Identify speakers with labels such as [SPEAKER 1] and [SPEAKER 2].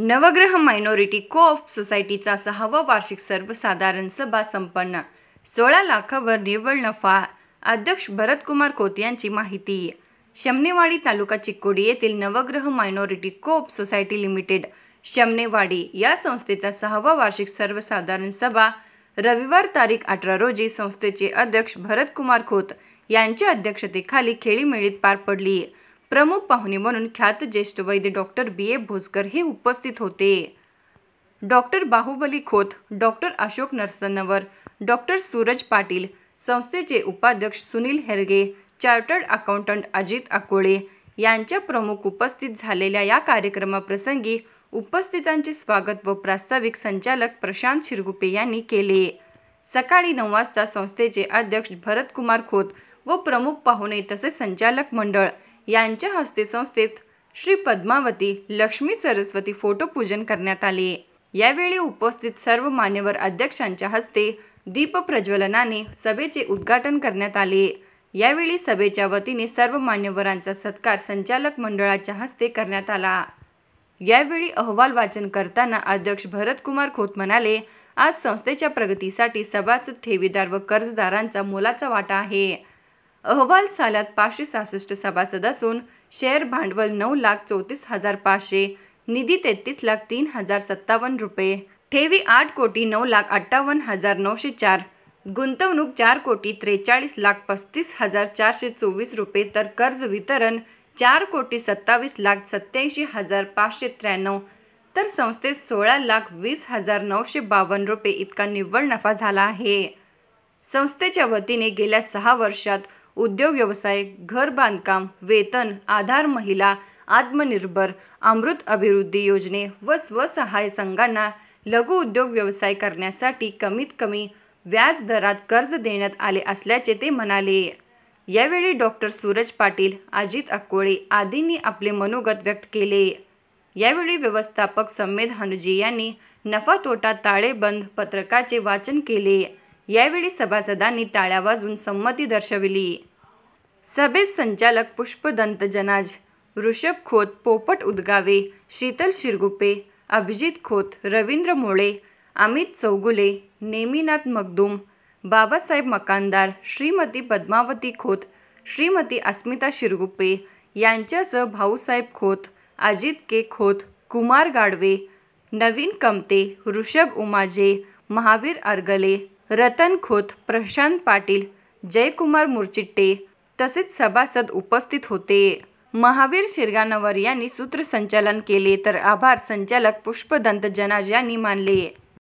[SPEAKER 1] नवग्रह मायनॉरिटी को ऑफ सोसायटीचा सहावा वार्षिक सर्वसाधारण सभा संपन्न सोळा लाखावर निव्वळ नफा अध्यक्ष भरतकुमार खोत यांची माहिती शमनेवाडी तालुका चिकोडी येथील Navgrah minority of society limited Shamanewadi या संस्थेचा सहावा वार्षिक सर्वसाधारण सभा रविवार तारीख अठरा रोजी संस्थेचे अध्यक्ष भरतकुमार खोत यांच्या अध्यक्षतेखाली खेळीमेळीत पार पडली प्रमुख पाहुणे म्हणून ख्यात ज्येष्ठ वैद्य डॉक्टर बी ए भोसकर हे उपस्थित होते doctor Bahubali Khot doctor Ashok Narasanavar doctor Suraj Patil संस्थेचे उपाध्यक्ष सुनील हेरगे चार्टर्ड अकाउंटंट अजित अकोळे यांच्या प्रमुख उपस्थित झालेल्या या कार्यक्रमाप्रसंगी उपस्थितांचे स्वागत व प्रास्ताविक संचालक प्रशांत शिरगुपे यांनी केले सकाळी नऊ वाजता संस्थेचे अध्यक्ष भरतकुमार खोत व प्रमुख पाहुणे तसेच संचालक मंडळ यांच्या हस्ते संस्थेत श्री पद्मावती लक्ष्मी सरस्वती फोटो पूजन करण्यात आले यावेळी उपस्थित सर्व मान्यवर अध्यक्षांच्या हस्ते प्रज्वलनाने सभेचे उद्घाटन करण्यात आले यावेळी सभेच्या वतीने सर्व मान्यवरांचा सत्कार संचालक मंडळाच्या हस्ते करण्यात आला यावेळी अहवाल वाचन करताना अध्यक्ष भरतकुमार खोत म्हणाले आज संस्थेच्या प्रगतीसाठी सभासद ठेवीदार व कर्जदारांचा मोलाचा वाटा आहे अहवाल साल्यात पाचशे सहासष्ट सभासद असून शेअर भांडवल नऊ लाख चौतीस हजार पाचशे निधी तेहतीस लाख तीन हजार सत्तावन्न रुपये ठेवी आठ कोटी नऊ लाख अठ्ठावन्न हजार नऊशे चार गुंतवणूक चार कोटी त्रेचाळीस लाख पस्तीस हजार चारशे चोवीस रुपये तर कर्ज वितरण चार कोटी सत्तावीस लाख सत्याऐंशी हजार पाचशे त्र्याण्णव तर संस्थेत सोळा लाख वीस हजार नऊशे बावन्न रुपये इतका निव्वळ नफा झाला आहे संस्थेच्या वतीने गेल्या सहा वर्षात उद्योग व्यवसाय घर बांधकाम वेतन आधार महिला आत्मनिर्भर अमृत अभिवृद्धी योजने व स्वसहाय संघांना लघु उद्योग व्यवसाय करण्यासाठी कमीत कमी व्याज दरात कर्ज देण्यात आले असल्याचे ते म्हणाले यावेळी डॉक्टर सूरज पाटील अजित अकोळे आदींनी आपले मनोगत व्यक्त केले यावेळी व्यवस्थापक संमेद हनुजी यांनी नफा तोटा ताळेबंद पत्रकाचे वाचन केले यावेळी सभासदांनी टाळ्या वाजून संमती दर्शविली सभेत संचालक पुष्पदंत जनाज ऋषभ खोत पोपट उदगावे शीतल शिरगुपे अभिजित खोत रवींद्र मोळे अमित चौगुले नेमीनाथ मगदूम बाबासाहेब मकानदार श्रीमती पद्मावती खोत श्रीमती अस्मिता शिरगुप्पे यांच्यासह भाऊसाहेब खोत अजित के खोत कुमार गाडवे नवीन कमते ऋषभ उमाजे महावीर अर्गले रतन खोत प्रशांत पाटील जयकुमार मुरचिट्टे तसेच सभासद उपस्थित होते महावीर शिरगानवर यांनी सूत्रसंचालन केले तर आभार संचालक पुष्पदंत जनाज यांनी मानले